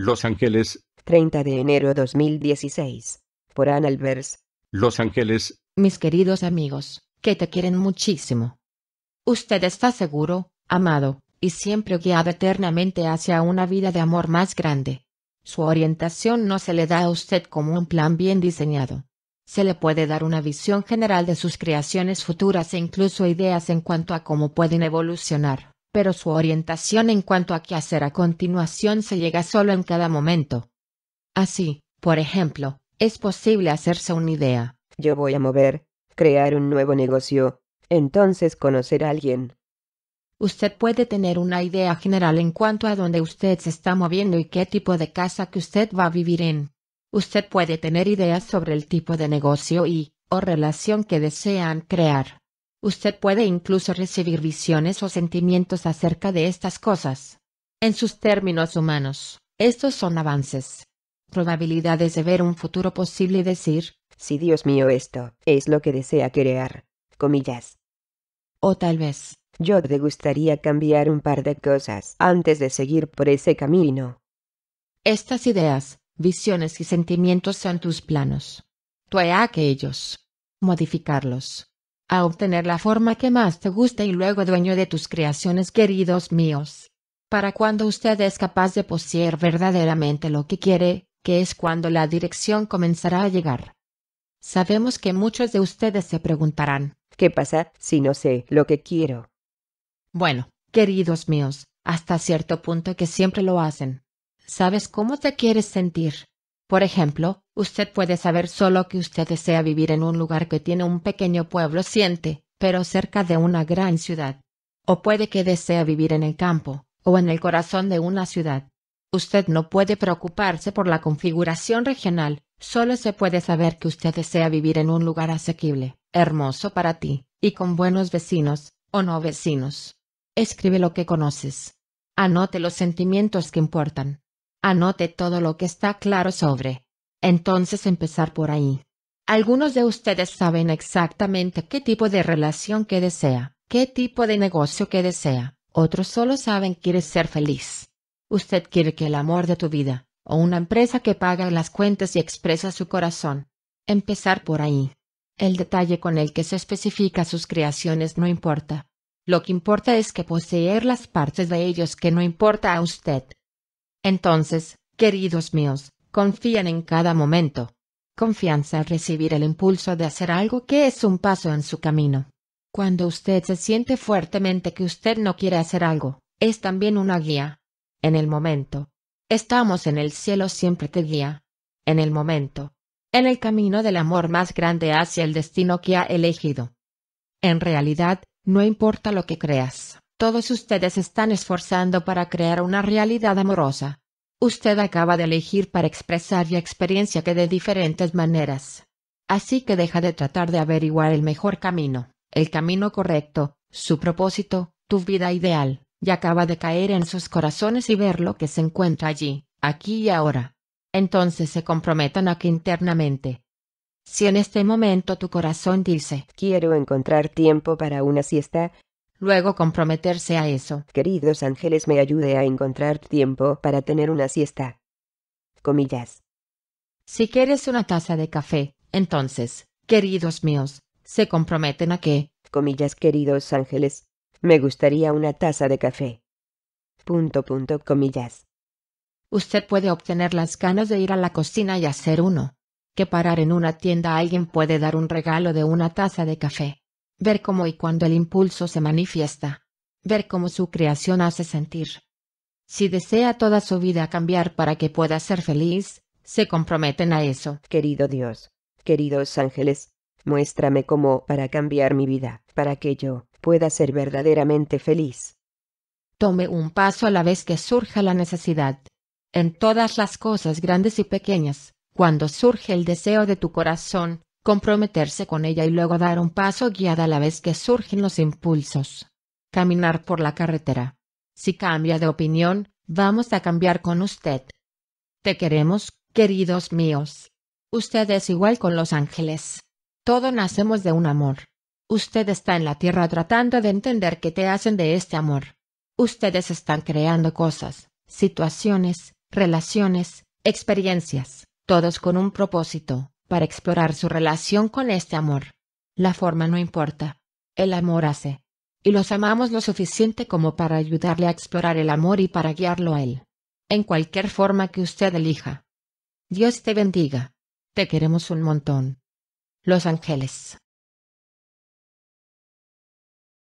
Los Ángeles. 30 de enero 2016. Por Ann Los Ángeles. Mis queridos amigos, que te quieren muchísimo. Usted está seguro, amado, y siempre guiado eternamente hacia una vida de amor más grande. Su orientación no se le da a usted como un plan bien diseñado. Se le puede dar una visión general de sus creaciones futuras e incluso ideas en cuanto a cómo pueden evolucionar pero su orientación en cuanto a qué hacer a continuación se llega solo en cada momento. Así, por ejemplo, es posible hacerse una idea. Yo voy a mover, crear un nuevo negocio, entonces conocer a alguien. Usted puede tener una idea general en cuanto a dónde usted se está moviendo y qué tipo de casa que usted va a vivir en. Usted puede tener ideas sobre el tipo de negocio y, o relación que desean crear. Usted puede incluso recibir visiones o sentimientos acerca de estas cosas. En sus términos humanos, estos son avances. Probabilidades de ver un futuro posible y decir, si Dios mío esto, es lo que desea crear. Comillas. O tal vez, yo te gustaría cambiar un par de cosas antes de seguir por ese camino. Estas ideas, visiones y sentimientos son tus planos. Tú hay aquellos. Modificarlos a obtener la forma que más te guste y luego dueño de tus creaciones queridos míos. Para cuando usted es capaz de poseer verdaderamente lo que quiere, que es cuando la dirección comenzará a llegar. Sabemos que muchos de ustedes se preguntarán, ¿qué pasa si no sé lo que quiero? Bueno, queridos míos, hasta cierto punto que siempre lo hacen. Sabes cómo te quieres sentir, por ejemplo, usted puede saber solo que usted desea vivir en un lugar que tiene un pequeño pueblo siente, pero cerca de una gran ciudad. O puede que desea vivir en el campo, o en el corazón de una ciudad. Usted no puede preocuparse por la configuración regional, solo se puede saber que usted desea vivir en un lugar asequible, hermoso para ti, y con buenos vecinos, o no vecinos. Escribe lo que conoces. Anote los sentimientos que importan. Anote todo lo que está claro sobre. Entonces empezar por ahí. Algunos de ustedes saben exactamente qué tipo de relación que desea, qué tipo de negocio que desea. Otros solo saben quiere ser feliz. Usted quiere que el amor de tu vida, o una empresa que paga las cuentas y expresa su corazón. Empezar por ahí. El detalle con el que se especifica sus creaciones no importa. Lo que importa es que poseer las partes de ellos que no importa a usted. Entonces, queridos míos, confían en cada momento. Confianza al recibir el impulso de hacer algo que es un paso en su camino. Cuando usted se siente fuertemente que usted no quiere hacer algo, es también una guía. En el momento. Estamos en el cielo siempre te guía. En el momento. En el camino del amor más grande hacia el destino que ha elegido. En realidad, no importa lo que creas. Todos ustedes están esforzando para crear una realidad amorosa. Usted acaba de elegir para expresar la experiencia que de diferentes maneras. Así que deja de tratar de averiguar el mejor camino, el camino correcto, su propósito, tu vida ideal, y acaba de caer en sus corazones y ver lo que se encuentra allí, aquí y ahora. Entonces se comprometan a que internamente. Si en este momento tu corazón dice, quiero encontrar tiempo para una siesta, luego comprometerse a eso. Queridos ángeles, me ayude a encontrar tiempo para tener una siesta. Comillas. Si quieres una taza de café, entonces, queridos míos, se comprometen a que, comillas, queridos ángeles, me gustaría una taza de café. Punto, punto, comillas. Usted puede obtener las ganas de ir a la cocina y hacer uno. Que parar en una tienda alguien puede dar un regalo de una taza de café ver cómo y cuando el impulso se manifiesta, ver cómo su creación hace sentir. Si desea toda su vida cambiar para que pueda ser feliz, se comprometen a eso. Querido Dios, queridos ángeles, muéstrame cómo para cambiar mi vida, para que yo pueda ser verdaderamente feliz. Tome un paso a la vez que surja la necesidad. En todas las cosas grandes y pequeñas, cuando surge el deseo de tu corazón, comprometerse con ella y luego dar un paso guiada a la vez que surgen los impulsos. Caminar por la carretera. Si cambia de opinión, vamos a cambiar con usted. Te queremos, queridos míos. Usted es igual con los ángeles. Todos nacemos de un amor. Usted está en la tierra tratando de entender qué te hacen de este amor. Ustedes están creando cosas, situaciones, relaciones, experiencias, todos con un propósito, para explorar su relación con este amor. La forma no importa. El amor hace. Y los amamos lo suficiente como para ayudarle a explorar el amor y para guiarlo a él. En cualquier forma que usted elija. Dios te bendiga. Te queremos un montón. Los Ángeles.